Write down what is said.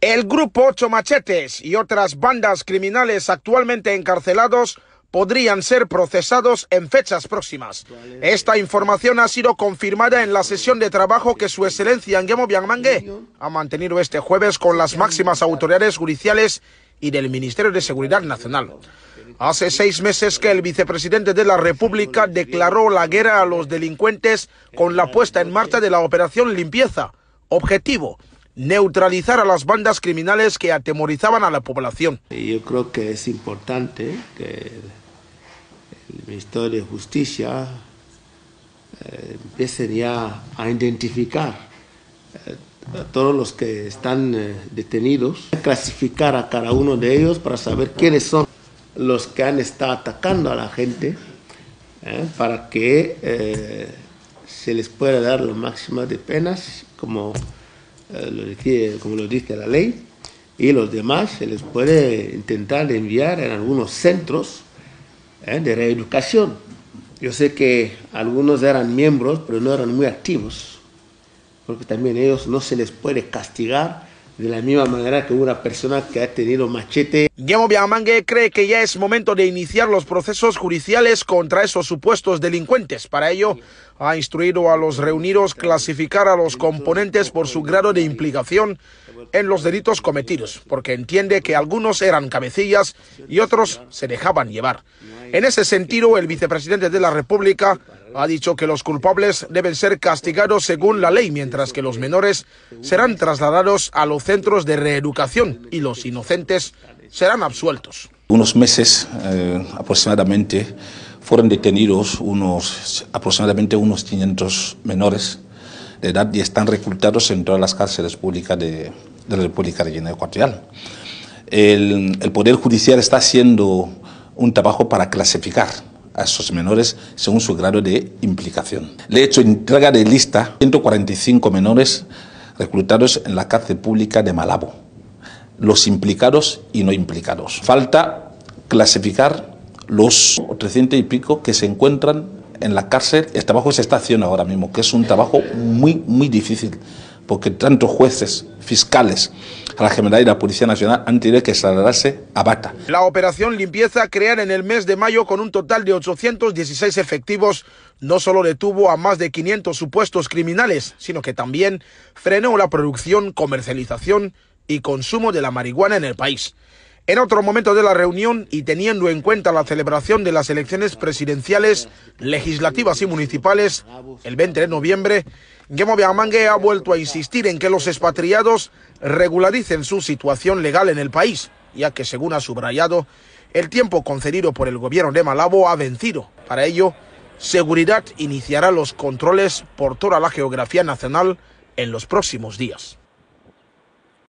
El grupo Ocho Machetes y otras bandas criminales actualmente encarcelados podrían ser procesados en fechas próximas. Esta información ha sido confirmada en la sesión de trabajo que su excelencia Angemo Bianmangue ha mantenido este jueves con las máximas autoridades judiciales y del Ministerio de Seguridad Nacional. Hace seis meses que el vicepresidente de la República declaró la guerra a los delincuentes con la puesta en marcha de la operación Limpieza. Objetivo, neutralizar a las bandas criminales que atemorizaban a la población. Yo creo que es importante que el Ministerio de Justicia eh, empiece ya a identificar eh, a todos los que están eh, detenidos, clasificar a cada uno de ellos para saber quiénes son los que han estado atacando a la gente, para que se les pueda dar la máxima de penas como eh, como lo dice la ley, y los demás se les puede intentar enviar en algunos centros eh, de reeducación. Yo sé que algunos eran miembros, pero no eran muy activos, porque también ellos no se les puede castigar de la misma manera que una persona que ha tenido machete. Guillermo Biamangue cree que ya es momento de iniciar los procesos judiciales contra esos supuestos delincuentes. Para ello, ha instruido a los reunidos clasificar a los componentes por su grado de implicación en los delitos cometidos, porque entiende que algunos eran cabecillas y otros se dejaban llevar. En ese sentido, el vicepresidente de la República ha dicho que los culpables deben ser castigados según la ley, mientras que los menores serán trasladados a los centros de reeducación y los inocentes serán absueltos. Unos meses eh, aproximadamente fueron detenidos unos, aproximadamente unos 500 menores de edad y están reclutados en todas las cárceles públicas de, la República de Guinea Ecuatorial. El, el Poder Judicial está haciendo un trabajo para clasificar a esos menores según su grado de implicación. Le he hecho entrega de lista 145 menores reclutados en la cárcel pública de Malabo, los implicados y no implicados. Falta clasificar los 300 y pico que se encuentran en la cárcel. El este trabajo se está haciendo ahora mismo, que es un trabajo muy, muy difícil porque tantos jueces, fiscales, la General y la Policía Nacional han tenido que salvarse a Bata. La operación limpieza crear en el mes de mayo con un total de 816 efectivos no solo detuvo a más de 500 supuestos criminales, sino que también frenó la producción, comercialización y consumo de la marihuana en el país. En otro momento de la reunión y teniendo en cuenta la celebración de las elecciones presidenciales, legislativas y municipales el 20 de noviembre, Gemo Mangue ha vuelto a insistir en que los expatriados regularicen su situación legal en el país, ya que, según ha subrayado, el tiempo concedido por el gobierno de Malabo ha vencido. Para ello, Seguridad iniciará los controles por toda la geografía nacional en los próximos días.